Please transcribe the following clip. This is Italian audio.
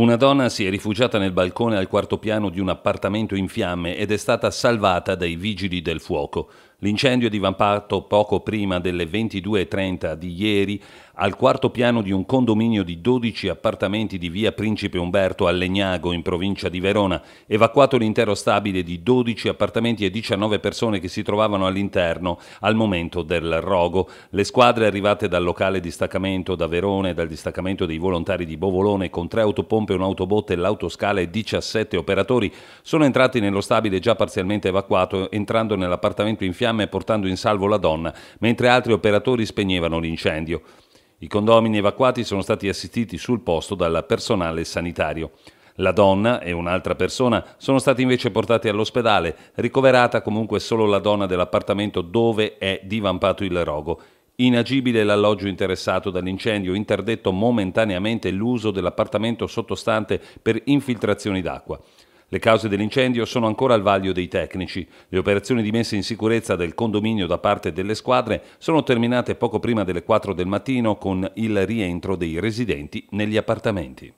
Una donna si è rifugiata nel balcone al quarto piano di un appartamento in fiamme ed è stata salvata dai vigili del fuoco. L'incendio è divampato poco prima delle 22.30 di ieri al quarto piano di un condominio di 12 appartamenti di via Principe Umberto a Legnago in provincia di Verona, evacuato l'intero stabile di 12 appartamenti e 19 persone che si trovavano all'interno al momento del rogo. Le squadre arrivate dal locale distaccamento da Verona e dal distaccamento dei volontari di Bovolone con tre autopompe pompe, un autobot e l'autoscala e 17 operatori sono entrati nello stabile già parzialmente evacuato, entrando nell'appartamento in fiamme e portando in salvo la donna, mentre altri operatori spegnevano l'incendio. I condomini evacuati sono stati assistiti sul posto dal personale sanitario. La donna e un'altra persona sono stati invece portati all'ospedale, ricoverata comunque solo la donna dell'appartamento dove è divampato il rogo. Inagibile l'alloggio interessato dall'incendio, interdetto momentaneamente l'uso dell'appartamento sottostante per infiltrazioni d'acqua. Le cause dell'incendio sono ancora al vaglio dei tecnici. Le operazioni di messa in sicurezza del condominio da parte delle squadre sono terminate poco prima delle 4 del mattino con il rientro dei residenti negli appartamenti.